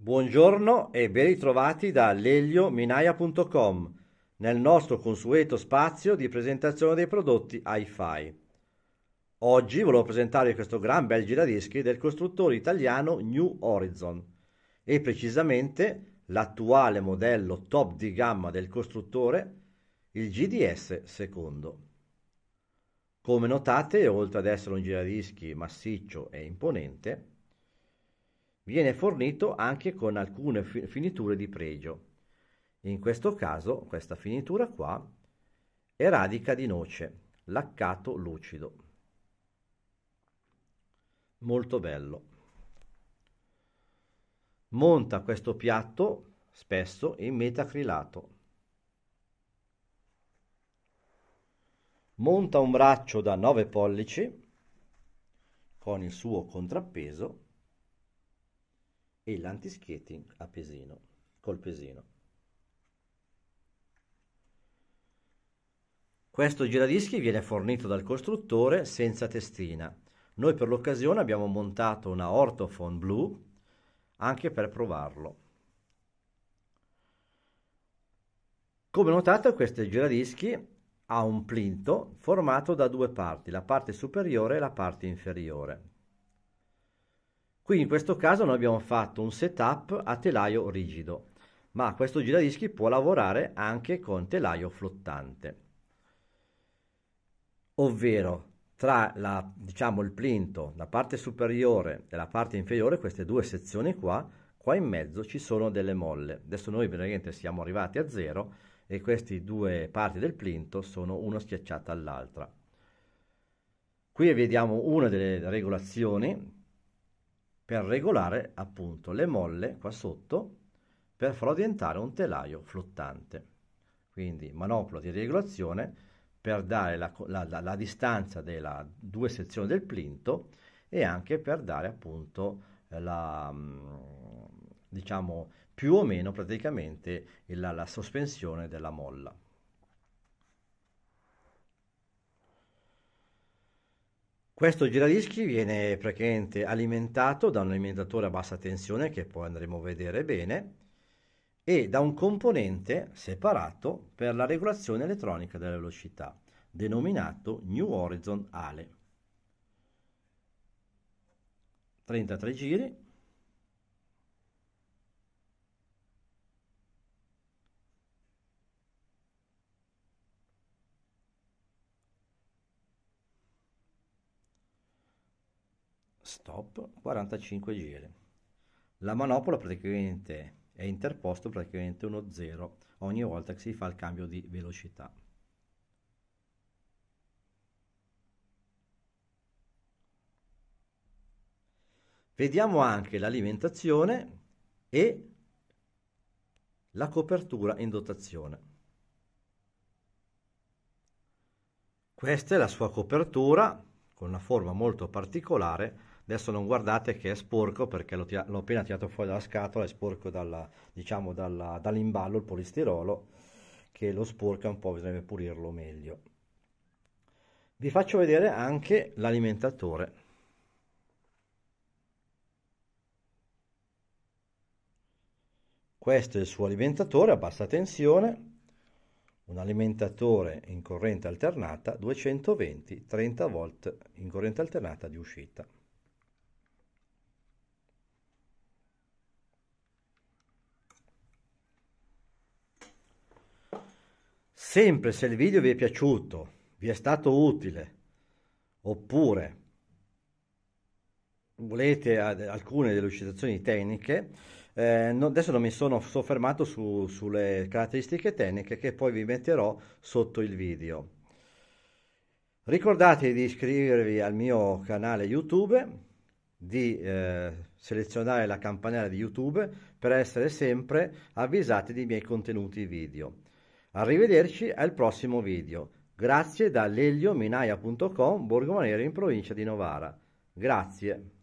Buongiorno e ben ritrovati da leliominaia.com nel nostro consueto spazio di presentazione dei prodotti hi-fi. Oggi volevo presentarvi questo gran bel giradischi del costruttore italiano New Horizon e precisamente l'attuale modello top di gamma del costruttore, il GDS II. Come notate, oltre ad essere un giradischi massiccio e imponente, Viene fornito anche con alcune finiture di pregio. In questo caso, questa finitura qua è radica di noce, laccato lucido. Molto bello. Monta questo piatto spesso in metacrilato. Monta un braccio da 9 pollici con il suo contrappeso e lanti l'antischietti a pesino, col pesino. Questo giradischi viene fornito dal costruttore senza testina. Noi per l'occasione abbiamo montato una Ortofon blu anche per provarlo. Come notato questo giradischi ha un plinto formato da due parti, la parte superiore e la parte inferiore. Quindi in questo caso noi abbiamo fatto un setup a telaio rigido, ma questo giradischi può lavorare anche con telaio flottante. Ovvero tra la, diciamo, il plinto, la parte superiore e la parte inferiore, queste due sezioni qua, qua in mezzo ci sono delle molle. Adesso noi veramente siamo arrivati a zero e queste due parti del plinto sono una schiacciata all'altra. Qui vediamo una delle regolazioni per regolare appunto le molle qua sotto per farlo diventare un telaio flottante. Quindi manopola di regolazione per dare la, la, la, la distanza delle due sezioni del plinto e anche per dare appunto la diciamo più o meno praticamente la, la sospensione della molla. Questo giradischi viene praticamente alimentato da un alimentatore a bassa tensione che poi andremo a vedere bene e da un componente separato per la regolazione elettronica della velocità, denominato New Horizon Ale. 33 giri stop 45 giri la manopola praticamente è interposto praticamente uno zero ogni volta che si fa il cambio di velocità vediamo anche l'alimentazione e la copertura in dotazione questa è la sua copertura con una forma molto particolare adesso non guardate che è sporco perché l'ho, tira- l'ho appena tirato fuori dalla scatola, è sporco dalla, diciamo, dalla, dall'imballo, il polistirolo, che lo sporca un po', bisogna pulirlo meglio. Vi faccio vedere anche l'alimentatore. Questo è il suo alimentatore a bassa tensione, un alimentatore in corrente alternata 220-30 volt in corrente alternata di uscita. Sempre se il video vi è piaciuto, vi è stato utile, oppure volete alcune delle citazioni tecniche, eh, no, adesso non mi sono soffermato su, sulle caratteristiche tecniche che poi vi metterò sotto il video. Ricordate di iscrivervi al mio canale YouTube, di eh, selezionare la campanella di YouTube per essere sempre avvisati dei miei contenuti video. Arrivederci al prossimo video. Grazie da Borgo Manero in provincia di Novara. Grazie.